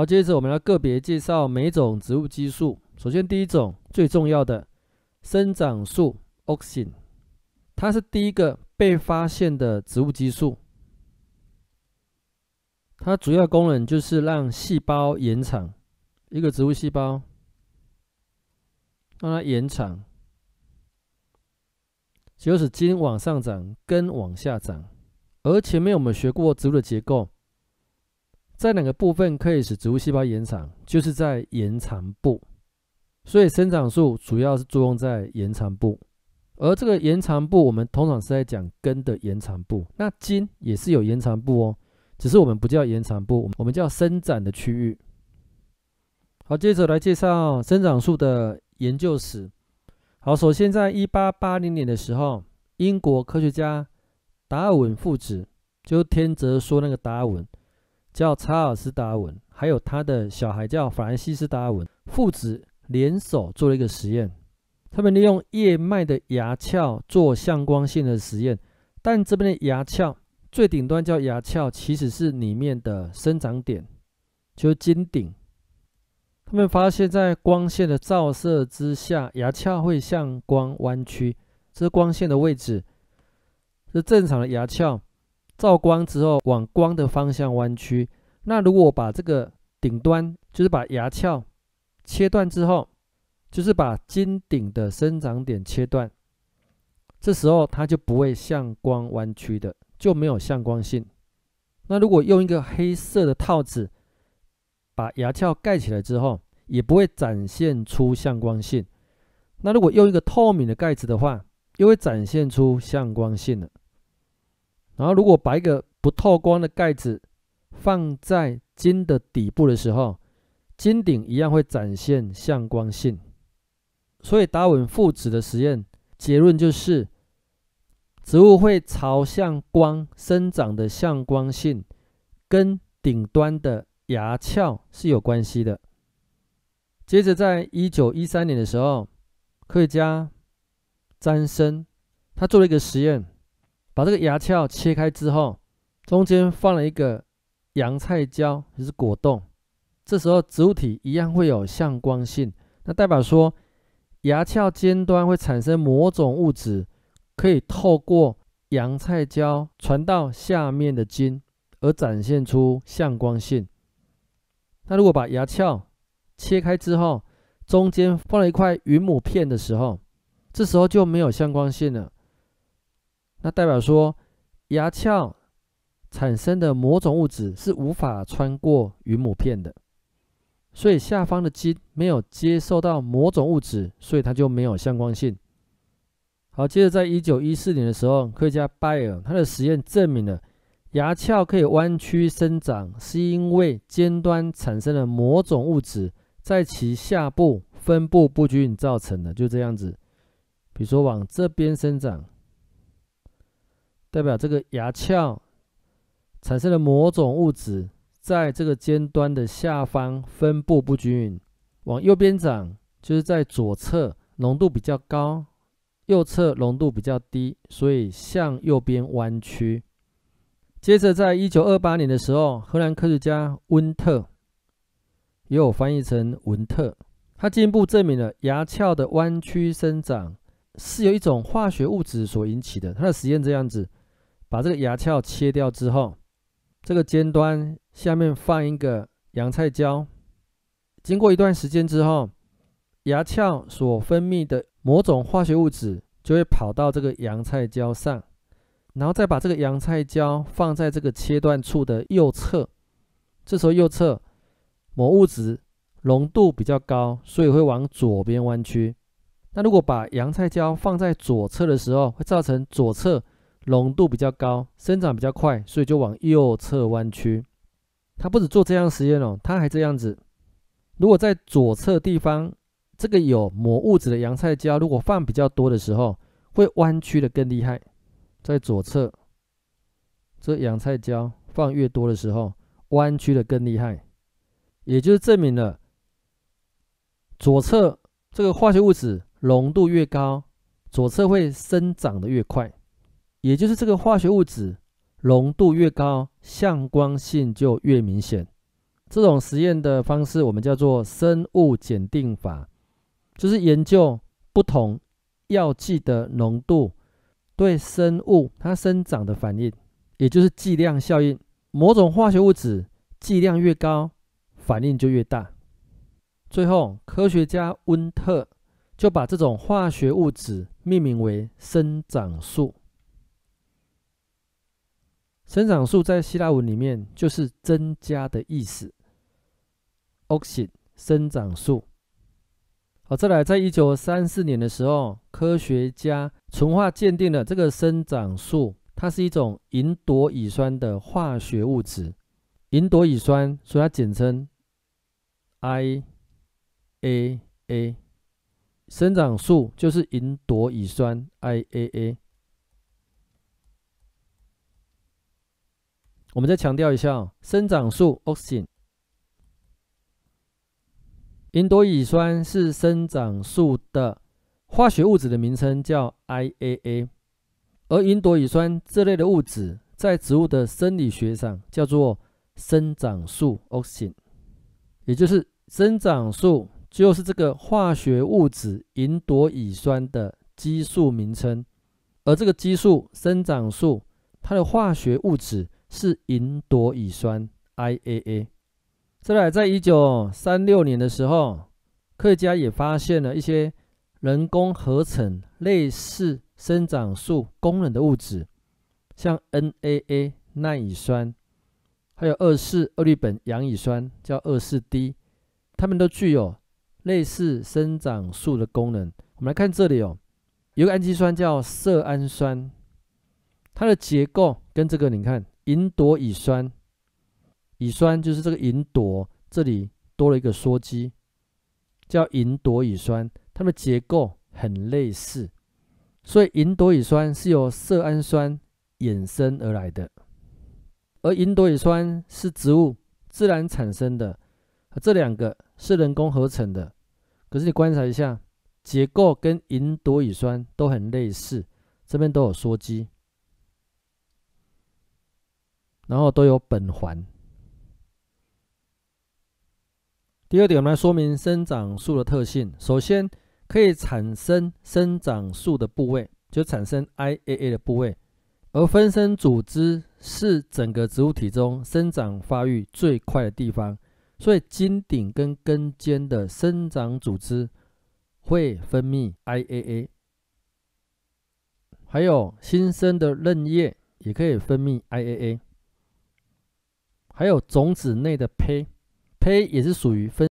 好，接着我们来个别介绍每种植物激素。首先，第一种最重要的生长素 （auxin），它是第一个被发现的植物激素。它主要功能就是让细胞延长，一个植物细胞让它延长，就是茎往上长，根往下长。而前面我们学过植物的结构。在哪个部分可以使植物细胞延长？就是在延长部，所以生长素主要是作用在延长部。而这个延长部，我们通常是在讲根的延长部。那茎也是有延长部哦，只是我们不叫延长部，我们叫伸展的区域。好，接着来介绍生长素的研究史。好，首先在一八八零年的时候，英国科学家达尔文父子就天泽说那个达尔文。叫查尔斯·达尔文，还有他的小孩叫法兰西斯·达尔文，父子联手做了一个实验。他们利用叶脉的牙鞘做向光性的实验，但这边的牙鞘最顶端叫牙鞘，其实是里面的生长点，就是尖顶。他们发现在光线的照射之下，牙鞘会向光弯曲。这光线的位置是正常的牙鞘。照光之后，往光的方向弯曲。那如果把这个顶端，就是把牙鞘切断之后，就是把金顶的生长点切断，这时候它就不会向光弯曲的，就没有向光性。那如果用一个黑色的套子把牙鞘盖起来之后，也不会展现出向光性。那如果用一个透明的盖子的话，又会展现出向光性了。然后，如果把一个不透光的盖子放在金的底部的时候，金顶一样会展现向光性。所以，达尔文父子的实验结论就是，植物会朝向光生长的向光性，跟顶端的芽鞘是有关系的。接着，在一九一三年的时候，科学家詹森他做了一个实验。把这个牙鞘切开之后，中间放了一个洋菜胶，就是果冻。这时候植物体一样会有向光性，那代表说牙鞘尖端会产生某种物质，可以透过洋菜胶传到下面的茎，而展现出向光性。那如果把牙鞘切开之后，中间放了一块云母片的时候，这时候就没有向光性了。那代表说，牙鞘产生的某种物质是无法穿过云母片的，所以下方的筋没有接受到某种物质，所以它就没有相关性。好，接着在一九一四年的时候，科学家拜尔他的实验证明了牙鞘可以弯曲生长，是因为尖端产生了某种物质在其下部分布不均造成的。就这样子，比如说往这边生长。代表这个牙鞘产生的某种物质，在这个尖端的下方分布不均匀，往右边长，就是在左侧浓度比较高，右侧浓度比较低，所以向右边弯曲。接着，在一九二八年的时候，荷兰科学家温特（也有翻译成文特），他进一步证明了牙鞘的弯曲生长是由一种化学物质所引起的。他的实验这样子。把这个牙鞘切掉之后，这个尖端下面放一个洋菜胶。经过一段时间之后，牙鞘所分泌的某种化学物质就会跑到这个洋菜胶上，然后再把这个洋菜胶放在这个切断处的右侧。这时候右侧某物质浓度比较高，所以会往左边弯曲。那如果把洋菜胶放在左侧的时候，会造成左侧。浓度比较高，生长比较快，所以就往右侧弯曲。它不止做这样实验哦，它还这样子。如果在左侧地方，这个有抹物质的洋菜胶，如果放比较多的时候，会弯曲的更厉害。在左侧，这洋菜胶放越多的时候，弯曲的更厉害，也就是证明了左侧这个化学物质浓度越高，左侧会生长的越快。也就是这个化学物质浓度越高，向光性就越明显。这种实验的方式我们叫做生物检定法，就是研究不同药剂的浓度对生物它生长的反应，也就是剂量效应。某种化学物质剂量越高，反应就越大。最后，科学家温特就把这种化学物质命名为生长素。生长素在希腊文里面就是增加的意思。o x i n 生长素。好，再来，在一九三四年的时候，科学家纯化鉴定了这个生长素，它是一种吲哚乙酸的化学物质。吲哚乙酸，所以它简称 I A A。生长素就是吲哚乙酸 I A A。我们再强调一下，哦，生长素 o u x i n 银朵乙酸是生长素的化学物质的名称，叫 IAA。而银朵乙酸这类的物质，在植物的生理学上叫做生长素 o u x i n 也就是生长素就是这个化学物质银朵乙酸的激素名称。而这个激素生长素，它的化学物质。是吲哚乙酸 （IAA）。再来，在一九三六年的时候，科学家也发现了一些人工合成类似生长素功能的物质，像 NAA（ 耐乙酸），还有二四二氯苯氧乙酸，叫二四 D。它们都具有类似生长素的功能。我们来看这里哦，有个氨基酸叫色氨酸，它的结构跟这个你看。银朵乙酸，乙酸就是这个银朵，这里多了一个羧基，叫银朵乙酸。它的结构很类似，所以银朵乙酸是由色氨酸衍生而来的。而银朵乙酸是植物自然产生的，这两个是人工合成的。可是你观察一下，结构跟银朵乙酸都很类似，这边都有羧基。然后都有苯环。第二点，我们来说明生长素的特性。首先，可以产生生长素的部位就产生 IAA 的部位，而分生组织是整个植物体中生长发育最快的地方，所以茎顶跟根尖的生长组织会分泌 IAA，还有新生的嫩叶也可以分泌 IAA。还有种子内的胚，胚也是属于分。